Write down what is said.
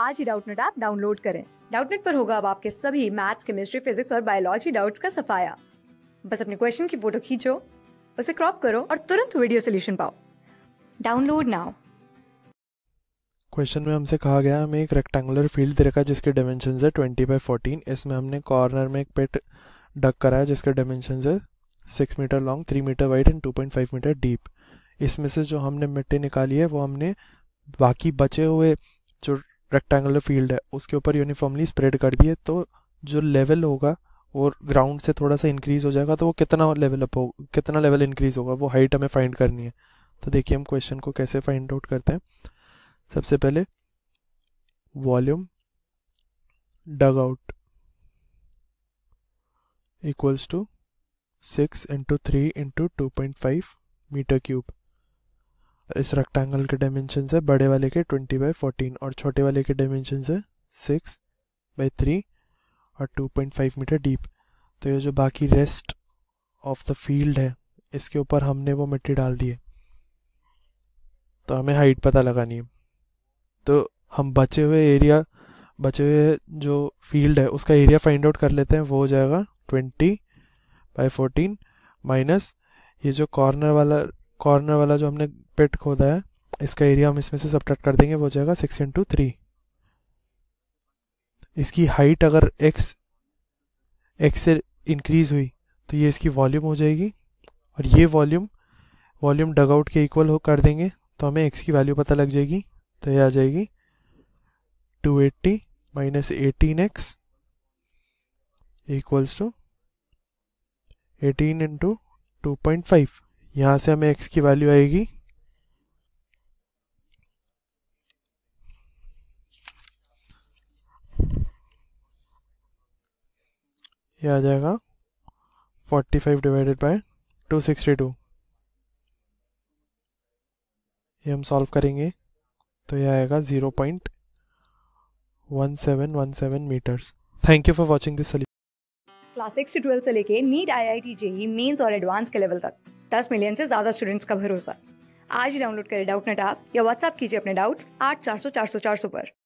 आज ही Doubtnut app download करें डाउटनेट पर होगा अब आपके सभी मैथ्स केमिस्ट्री फिजिक्स और बायोलॉजी डाउट्स का सफाया बस अपने क्वेश्चन की फोटो खींचो उसे क्रॉप करो और तुरंत वीडियो सोल्यूशन पाओ डाउनलोड नाउ क्वेश्चन में हमसे कहा गया हमें एक रेक्टेंगुलर फील्ड दे रखा है जिसके डायमेंशन है ट्वेंटी बाई फोर्टीन इसमें हमने कॉर्नर में एक पेट डक करा है जिसके डायमेंशन है six metre long three metre wide and two point five metre deep इसमें से जो हमने मिट्टी निकाली है वो हमने बाकी बचे हुए जो रेक्टेंगुलर फील्ड है उसके ऊपर यूनिफॉर्मली स्प्रेड कर दिए तो जो लेवल होगा और ग्राउंड से थोड़ा सा इंक्रीज़ हो जाएगा तो वो कितना लेवल अप होगा कितना लेवल इंक्रीज़ होगा वो हाइट हमें फाइंड करनी है तो देखिए हम क्वेश्चन को कैसे फाइंड आउट करते हैं सबसे पहले volume dug out equals to six into three into two point five metre cube इस रेक्टेंगल के डायमेंशन है बड़े वाले के ट्वेंटी बाई फोर्टीन और छोटे वाले के डायमेंशन है सिक्स बाई थ्री और two point five metre deep तो ये जो बाकी रेस्ट ऑफ द फील्ड है इसके ऊपर हमने वो मिट्टी डाल दी है तो हमें हाइट पता लगानी है तो हम बचे हुए एरिया बचे हुए जो फील्ड है उसका एरिया फाइंड आउट कर लेते हैं वो हो जाएगा ट्वेंटी बाई फोर्टीन माइनस ये जो कॉर्नर वाला कॉर्नर वाला जो हमने पेट खोदा है इसका एरिया हम इसमें से सब कर देंगे वो हो जाएगा सिक्स इंटू थ्री इसकी हाइट अगर x x से इंक्रीज हुई तो ये इसकी वॉल्यूम हो जाएगी और ये वॉल्यूम वॉल्यूम डग आउट के इक्वल हो कर देंगे तो हमें x की वैल्यू पता लग जाएगी तो ये आ जाएगी 280 eighty minus eighteen x equals to eighteen into two यहाँ से हमें x की वैल्यू आएगी 2.5 ये आ जाएगा 45 डिवाइडेड बाय 262 ये हम सॉल्व करेंगे तो ये आएगा 0.1717 metres thank you for watching this class six से ट्वेल्थ से लेके NEET I I T JEE mains और एडवांस के लेवल तक दस मिलियन से ज्यादा स्टूडेंट्स का भरोसा आज ही डाउनलोड करें डाउट नेट आप या व्हाट्सएप कीजिए अपने डाउट्स आठ चार सौ चार सौ चार सौ पर